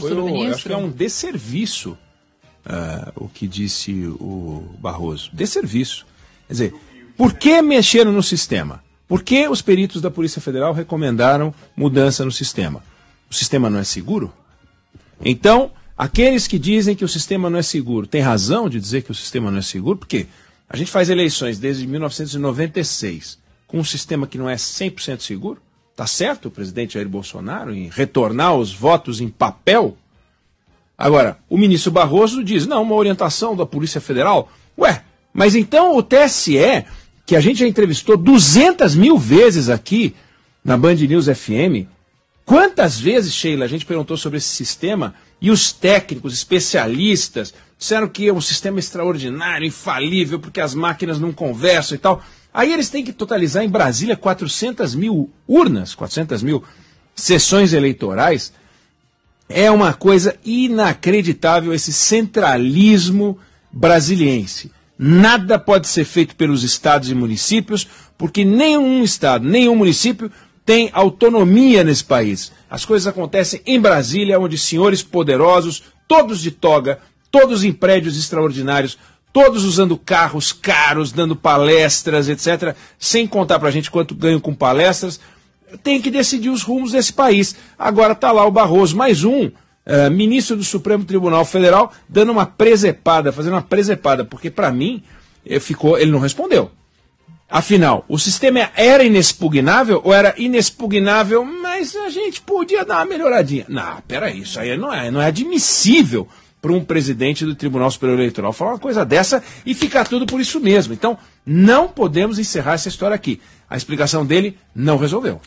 Foi acho que é um desserviço uh, o que disse o Barroso. Desserviço. Quer dizer, por que mexeram no sistema? Por que os peritos da Polícia Federal recomendaram mudança no sistema? O sistema não é seguro? Então, aqueles que dizem que o sistema não é seguro têm razão de dizer que o sistema não é seguro, porque a gente faz eleições desde 1996 com um sistema que não é 100% seguro? Tá certo o presidente Jair Bolsonaro em retornar os votos em papel? Agora, o ministro Barroso diz: não, uma orientação da Polícia Federal. Ué, mas então o TSE, que a gente já entrevistou 200 mil vezes aqui na Band News FM, quantas vezes, Sheila, a gente perguntou sobre esse sistema e os técnicos, especialistas, disseram que é um sistema extraordinário, infalível, porque as máquinas não conversam e tal. Aí eles têm que totalizar em Brasília 400 mil urnas, 400 mil sessões eleitorais. É uma coisa inacreditável esse centralismo brasiliense. Nada pode ser feito pelos estados e municípios, porque nenhum estado, nenhum município tem autonomia nesse país. As coisas acontecem em Brasília, onde senhores poderosos, todos de toga, todos em prédios extraordinários, todos usando carros caros, dando palestras, etc., sem contar para a gente quanto ganho com palestras, tem que decidir os rumos desse país. Agora está lá o Barroso, mais um. Uh, ministro do Supremo Tribunal Federal dando uma presepada, fazendo uma presepada, porque para mim eh, ficou, ele não respondeu. Afinal, o sistema era inexpugnável ou era inexpugnável, mas a gente podia dar uma melhoradinha. Não, peraí, isso aí não é, não é admissível para um presidente do Tribunal Superior Eleitoral falar uma coisa dessa e ficar tudo por isso mesmo. Então, não podemos encerrar essa história aqui. A explicação dele não resolveu.